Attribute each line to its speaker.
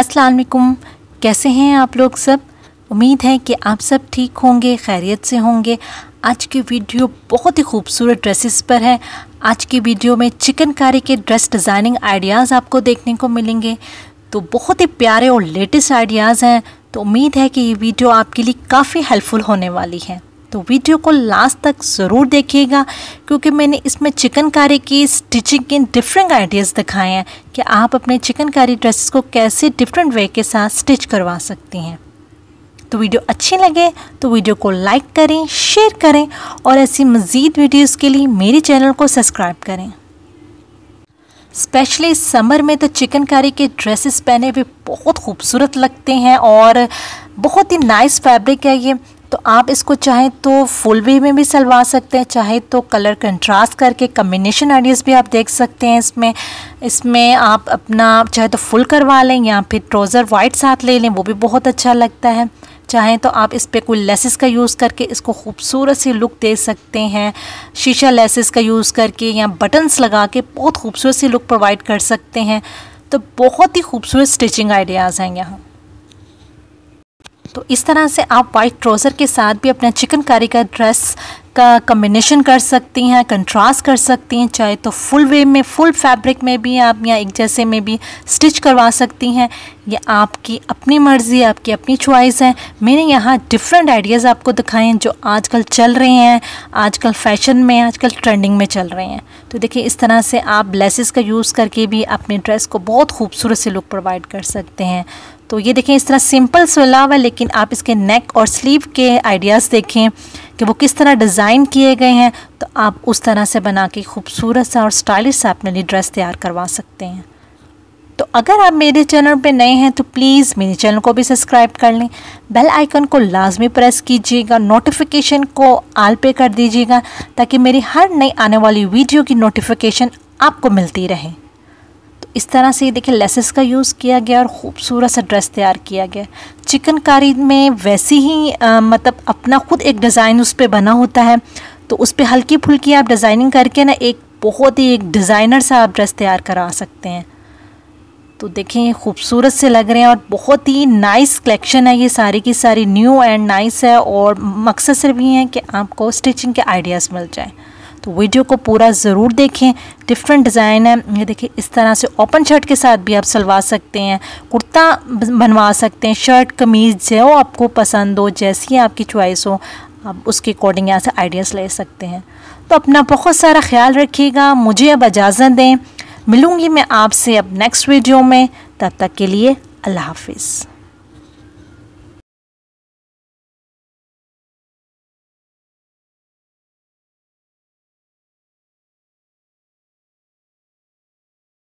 Speaker 1: असलकुम कैसे हैं आप लोग सब उम्मीद है कि आप सब ठीक होंगे खैरियत से होंगे आज की वीडियो बहुत ही खूबसूरत ड्रेसेस पर है आज की वीडियो में चिकनकारी के ड्रेस डिज़ाइनिंग आइडियाज़ आपको देखने को मिलेंगे तो बहुत ही प्यारे और लेटेस्ट आइडियाज़ हैं तो उम्मीद है कि ये वीडियो आपके लिए काफ़ी हेल्पफुल होने वाली है तो वीडियो को लास्ट तक ज़रूर देखिएगा क्योंकि मैंने इसमें चिकनकारी की स्टिचिंग के डिफरेंट आइडियाज़ दिखाए हैं कि आप अपने चिकनकारी ड्रेसेस को कैसे डिफरेंट वे के साथ स्टिच करवा सकती हैं तो वीडियो अच्छी लगे तो वीडियो को लाइक करें शेयर करें और ऐसी मज़ीद वीडियोज़ के लिए मेरे चैनल को सब्सक्राइब करें स्पेशली समर में तो चिकनकारी के ड्रेसेस पहने हुए बहुत खूबसूरत लगते हैं और बहुत ही नाइस फैब्रिक है ये तो आप इसको चाहें तो फुल वे में भी सलवा सकते हैं चाहे तो कलर कंट्रास्ट करके कम्बिनेशन आइडियाज़ भी आप देख सकते हैं इसमें इसमें आप अपना चाहे तो फुल करवा लें या फिर ट्रोज़र वाइट साथ ले लें वो भी बहुत अच्छा लगता है चाहें तो आप इस पर कोई लेसेस का यूज़ करके इसको खूबसूरत सी लुक दे सकते हैं शीशा लेसेस का यूज़ करके या बटन्स लगा के बहुत खूबसूरत सी लुक प्रोवाइड कर सकते हैं तो बहुत ही खूबसूरत स्टिचिंग आइडियाज़ हैं यहाँ तो इस तरह से आप वाइट ट्राउज़र के साथ भी अपना कारी का ड्रेस का कम्बिनेशन कर सकती हैं कंट्रास्ट कर सकती हैं चाहे तो फुल वे में फुल फैब्रिक में भी आप या एक जैसे में भी स्टिच करवा सकती हैं ये आपकी अपनी मर्ज़ी आपकी अपनी चॉइस है मैंने यहाँ डिफरेंट आइडियाज़ आपको दिखाए हैं जो आजकल चल रहे हैं आजकल फैशन में आजकल ट्रेंडिंग में चल रहे हैं तो देखिए इस तरह से आप लेसेस का यूज़ करके भी अपने ड्रेस को बहुत खूबसूरत से लुक प्रोवाइड कर सकते हैं तो ये देखें इस तरह सिंपल सुला हुआ है लेकिन आप इसके नेक और स्लीव के आइडियाज़ देखें कि वो किस तरह डिज़ाइन किए गए हैं तो आप उस तरह से बना के खूबसूरत सा और स्टाइलिश सा अपने लिए ड्रेस तैयार करवा सकते हैं तो अगर आप मेरे चैनल पे नए हैं तो प्लीज़ मेरे चैनल को भी सब्सक्राइब कर लें बेल आइकन को लाजमी प्रेस कीजिएगा नोटिफिकेशन को आल पे कर दीजिएगा ताकि मेरी हर नई आने वाली वीडियो की नोटिफिकेशन आपको मिलती रहे इस तरह से ये देखिए लेसेस का यूज़ किया गया और ख़ूबसूरत सा ड्रेस तैयार किया गया चिकनकारी में वैसी ही आ, मतलब अपना ख़ुद एक डिज़ाइन उस पर बना होता है तो उस पर हल्की फुल्की आप डिज़ाइनिंग करके ना एक बहुत ही एक डिज़ाइनर सा आप ड्रेस तैयार करा सकते हैं तो देखें खूबसूरत से लग रहे हैं और बहुत ही नाइस कलेक्शन है ये सारी की सारी न्यू एंड नाइस है और मकसद सिर्फ ये है कि आपको स्टिचिंग के आइडियाज़ मिल जाएँ तो वीडियो को पूरा ज़रूर देखें डिफरेंट डिज़ाइन है ये देखिए इस तरह से ओपन शर्ट के साथ भी आप सिलवा सकते हैं कुर्ता बनवा सकते हैं शर्ट कमीज़ जो आपको पसंद हो जैसी आपकी चॉइस हो आप उसके अकॉर्डिंग यहाँ से आइडियाज़ ले सकते हैं तो अपना बहुत सारा ख्याल रखिएगा मुझे अब इजाज़त दें मिलूँगी मैं आपसे अब नेक्स्ट वीडियो में तब तक के लिए अल्लाह हाफिज़